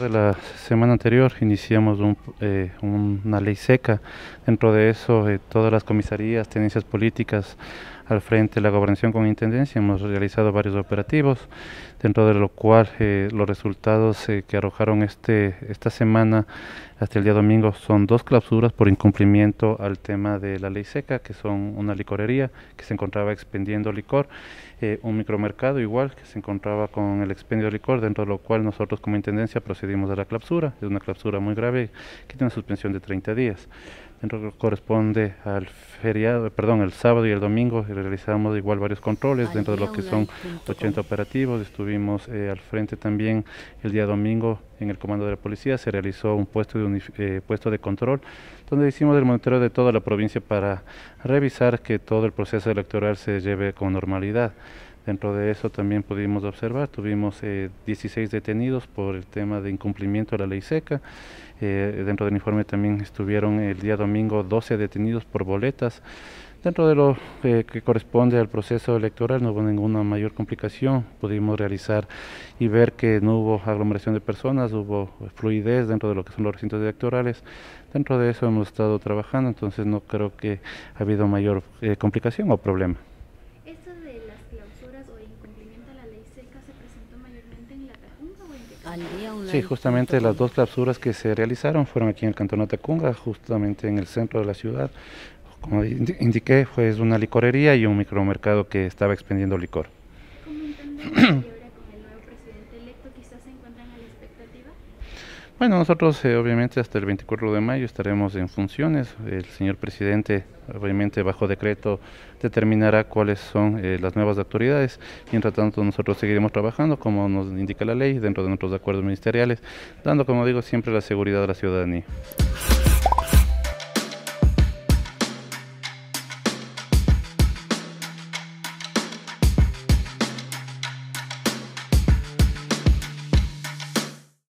de la semana anterior iniciamos eh, una ley seca. Dentro de eso, eh, todas las comisarías, tenencias políticas, al frente de la gobernación con intendencia, hemos realizado varios operativos, dentro de lo cual eh, los resultados eh, que arrojaron este, esta semana hasta el día domingo son dos clausuras por incumplimiento al tema de la ley seca, que son una licorería que se encontraba expendiendo licor, eh, un micromercado igual que se encontraba con el expendio de licor, dentro de lo cual nosotros como intendencia procedimos a la clausura, es una clausura muy grave que tiene una suspensión de 30 días corresponde al feriado, perdón, el sábado y el domingo eh, realizamos igual varios controles dentro de lo que son 80 operativos. Estuvimos eh, al frente también el día domingo en el comando de la policía, se realizó un puesto de, eh, puesto de control donde hicimos el monitoreo de toda la provincia para revisar que todo el proceso electoral se lleve con normalidad. Dentro de eso también pudimos observar, tuvimos 16 eh, detenidos por el tema de incumplimiento de la ley seca. Eh, dentro del informe también estuvieron el día domingo 12 detenidos por boletas. Dentro de lo eh, que corresponde al proceso electoral no hubo ninguna mayor complicación. Pudimos realizar y ver que no hubo aglomeración de personas, hubo fluidez dentro de lo que son los recintos electorales. Dentro de eso hemos estado trabajando, entonces no creo que ha habido mayor complicación o problema. Sí, justamente las dos clausuras que se realizaron fueron aquí en el Cantón Atacunga, justamente en el centro de la ciudad. Como indiqué, fue una licorería y un micromercado que estaba expendiendo licor. Bueno, nosotros eh, obviamente hasta el 24 de mayo estaremos en funciones. El señor presidente, obviamente bajo decreto, determinará cuáles son eh, las nuevas autoridades. Mientras tanto, nosotros seguiremos trabajando como nos indica la ley dentro de nuestros acuerdos ministeriales, dando, como digo, siempre la seguridad a la ciudadanía.